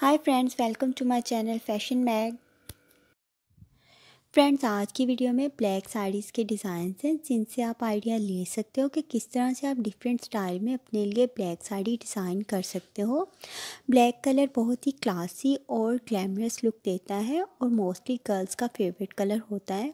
Hi friends, welcome to my channel Fashion Mag. Friends आज की video में black saris के डिज़ाइन हैं जिनसे आप आइडिया ले सकते हो कि किस तरह से आप डिफरेंट स्टाइल में अपने लिए ब्लैक साड़ी डिज़ाइन कर सकते हो ब्लैक कलर बहुत ही क्लासी और ग्लैमरस लुक देता है और मोस्टली गर्ल्स का फेवरेट कलर होता है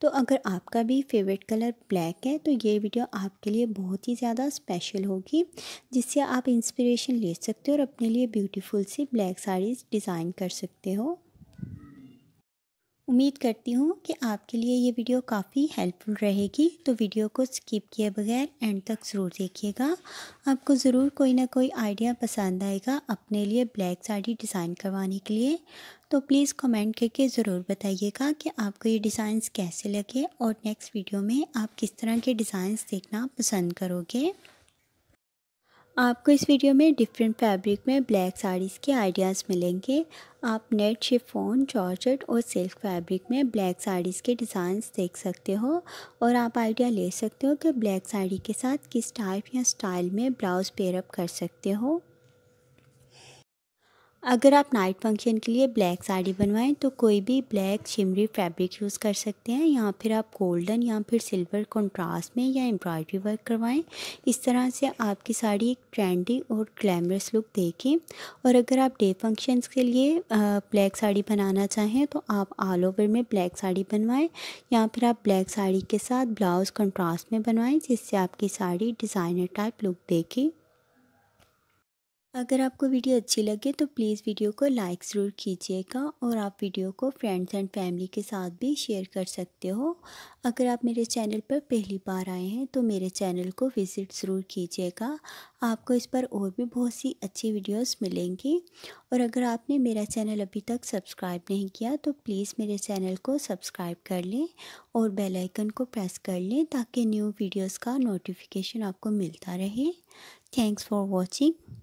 तो अगर आपका भी फेवरेट कलर ब्लैक है तो ये वीडियो आपके लिए बहुत ही ज़्यादा स्पेशल होगी जिससे आप इंस्परेशन ले सकते हो और अपने लिए ब्यूटीफुल सी ब्लैक साड़ीज़ डिज़ाइन कर सकते हो उम्मीद करती हूँ कि आपके लिए ये वीडियो काफ़ी हेल्पफुल रहेगी तो वीडियो को स्किप किए बगैर एंड तक ज़रूर देखिएगा आपको ज़रूर कोई ना कोई आइडिया पसंद आएगा अपने लिए ब्लैक साड़ी डिज़ाइन करवाने के लिए तो प्लीज़ कमेंट करके ज़रूर बताइएगा कि आपको ये डिज़ाइन कैसे लगे और नेक्स्ट वीडियो में आप किस तरह के डिज़ाइंस देखना पसंद करोगे आपको इस वीडियो में डिफरेंट फैब्रिक में ब्लैक साड़ीज़ के आइडियाज़ मिलेंगे आप नेट शिफोन जॉर्जेट और सिल्क फैब्रिक में ब्लैक साड़ीज़ के डिज़ाइंस देख सकते हो और आप आइडिया ले सकते हो कि ब्लैक साड़ी के साथ किस टाइप या स्टाइल में ब्लाउज़ पेयरअप कर सकते हो अगर आप नाइट फंक्शन के लिए ब्लैक साड़ी बनवाएं तो कोई भी ब्लैक शिमरी फैब्रिक यूज़ कर सकते हैं या फिर आप गोल्डन या फिर सिल्वर कंट्रास्ट में या एम्ब्रॉयडरी वर्क करवाएं इस तरह से आपकी साड़ी एक ट्रेंडी और ग्लैमरस लुक देगी और अगर आप डे फंक्शंस के लिए ब्लैक साड़ी बनाना चाहें तो आप ऑल ओवर में ब्लैक साड़ी बनवाएँ या फिर आप ब्लैक साड़ी के साथ ब्लाउज़ कंट्रास्ट में बनवाएँ जिससे आपकी साड़ी डिज़ाइनर टाइप लुक देगी अगर आपको वीडियो अच्छी लगे तो प्लीज़ वीडियो को लाइक ज़रूर कीजिएगा और आप वीडियो को फ्रेंड्स एंड फैमिली के साथ भी शेयर कर सकते हो अगर आप मेरे चैनल पर पहली बार आए हैं तो मेरे चैनल को विज़िट ज़रूर कीजिएगा आपको इस पर और भी बहुत सी अच्छी वीडियोस मिलेंगी और अगर आपने मेरा चैनल अभी तक सब्सक्राइब नहीं किया तो प्लीज़ मेरे चैनल को सब्सक्राइब कर लें और बेलाइकन को प्रेस कर लें ताकि न्यू वीडियोज़ का नोटिफिकेशन आपको मिलता रहे थैंक्स फॉर वॉचिंग